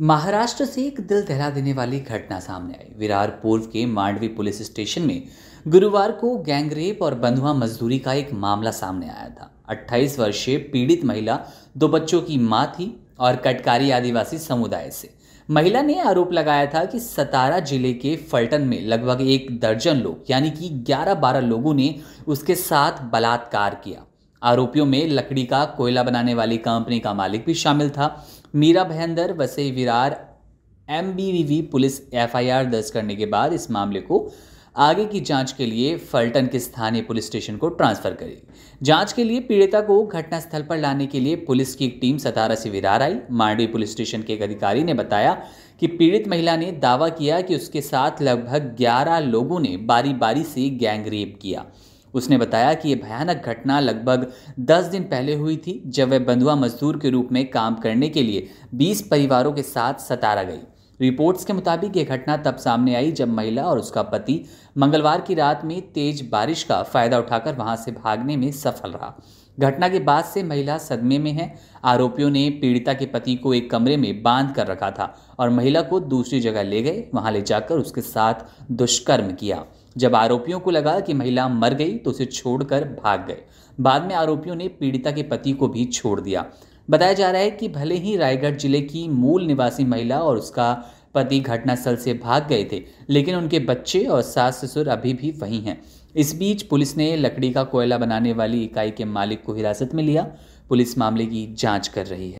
महाराष्ट्र से एक दिल दहला देने वाली घटना सामने आई विरार पूर्व के मांडवी पुलिस स्टेशन में गुरुवार को गैंगरेप और बंधुआ मजदूरी का एक मामला सामने आया था 28 वर्षीय पीड़ित महिला दो बच्चों की मां थी और कटकारी आदिवासी समुदाय से महिला ने आरोप लगाया था कि सतारा जिले के फलटन में लगभग एक दर्जन लोग यानी कि 11-12 लोगों ने उसके साथ बलात्कार किया आरोपियों में लकड़ी का कोयला बनाने वाली कंपनी का मालिक भी शामिल था मीरा भयंदर वसे विरार एम पुलिस एफआईआर दर्ज करने के बाद इस मामले को आगे की जांच के लिए फल्टन के स्थानीय पुलिस स्टेशन को ट्रांसफर करी जांच के लिए पीड़िता को घटनास्थल पर लाने के लिए पुलिस की एक टीम सतारा से विरार आई मांडवी पुलिस स्टेशन के एक अधिकारी ने बताया कि पीड़ित महिला ने दावा किया कि उसके साथ लगभग 11 लोगों ने बारी बारी से गैंग रेप किया उसने बताया कि यह भयानक घटना लगभग 10 दिन पहले हुई थी जब वह बंधुआ मजदूर के रूप में काम करने के लिए 20 परिवारों के साथ सतारा गई रिपोर्ट्स के मुताबिक ये घटना तब सामने आई जब महिला और उसका पति मंगलवार की रात में तेज बारिश का फायदा उठाकर वहां से भागने में सफल रहा घटना के बाद से महिला सदमे में है आरोपियों ने पीड़िता के पति को एक कमरे में बांध कर रखा था और महिला को दूसरी जगह ले गए वहां ले जाकर उसके साथ दुष्कर्म किया जब आरोपियों को लगा कि महिला मर गई तो उसे छोड़कर भाग गए बाद में आरोपियों ने पीड़िता के पति को भी छोड़ दिया बताया जा रहा है कि भले ही रायगढ़ जिले की मूल निवासी महिला और उसका पति घटनास्थल से भाग गए थे लेकिन उनके बच्चे और सास ससुर अभी भी वहीं हैं इस बीच पुलिस ने लकड़ी का कोयला बनाने वाली इकाई के मालिक को हिरासत में लिया पुलिस मामले की जांच कर रही है